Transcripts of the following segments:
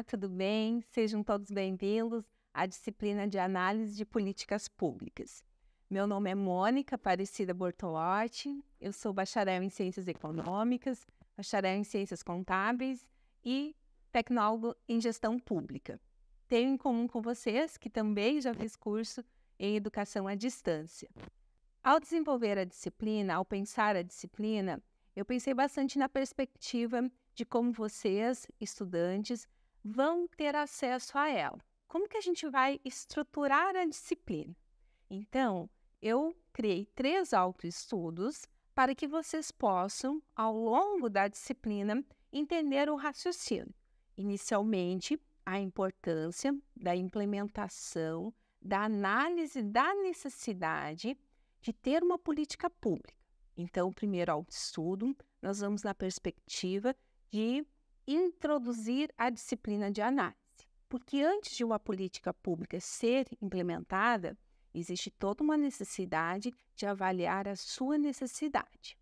Olá, tudo bem? Sejam todos bem-vindos à disciplina de análise de políticas públicas. Meu nome é Mônica Aparecida Bortolotti, eu sou bacharel em Ciências Econômicas, bacharel em Ciências Contábeis e tecnólogo em Gestão Pública. Tenho em comum com vocês que também já fiz curso em Educação à Distância. Ao desenvolver a disciplina, ao pensar a disciplina, eu pensei bastante na perspectiva de como vocês, estudantes, vão ter acesso a ela. Como que a gente vai estruturar a disciplina? Então, eu criei três autoestudos para que vocês possam, ao longo da disciplina, entender o raciocínio. Inicialmente, a importância da implementação, da análise da necessidade de ter uma política pública. Então, o primeiro autoestudo, nós vamos na perspectiva de introduzir a disciplina de análise, porque antes de uma política pública ser implementada, existe toda uma necessidade de avaliar a sua necessidade.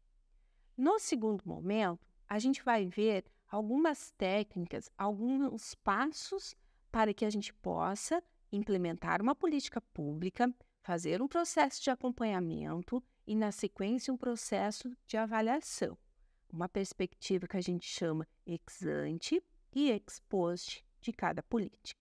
No segundo momento, a gente vai ver algumas técnicas, alguns passos para que a gente possa implementar uma política pública, fazer um processo de acompanhamento e, na sequência, um processo de avaliação uma perspectiva que a gente chama ex ante e ex post de cada política.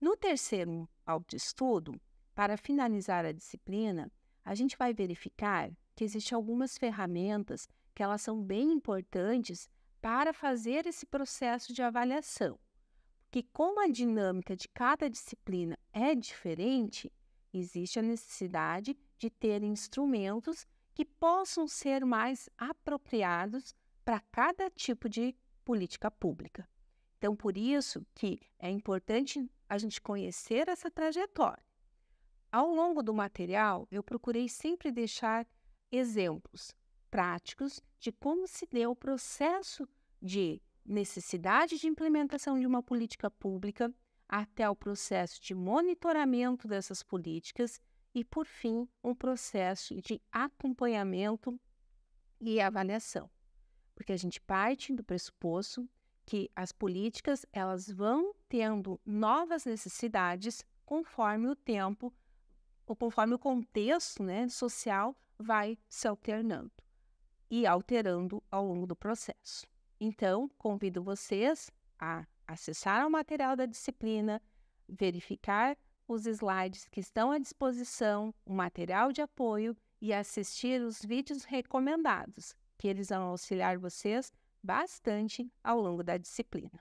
No terceiro autoestudo, para finalizar a disciplina, a gente vai verificar que existem algumas ferramentas que elas são bem importantes para fazer esse processo de avaliação. Porque como a dinâmica de cada disciplina é diferente, existe a necessidade de ter instrumentos que possam ser mais apropriados para cada tipo de política pública. Então, por isso que é importante a gente conhecer essa trajetória. Ao longo do material, eu procurei sempre deixar exemplos práticos de como se deu o processo de necessidade de implementação de uma política pública até o processo de monitoramento dessas políticas e, por fim, um processo de acompanhamento e avaliação. Porque a gente parte do pressuposto que as políticas elas vão tendo novas necessidades conforme o tempo ou conforme o contexto né, social vai se alternando e alterando ao longo do processo. Então, convido vocês a acessar o material da disciplina, verificar os slides que estão à disposição, o material de apoio e assistir os vídeos recomendados, que eles vão auxiliar vocês bastante ao longo da disciplina.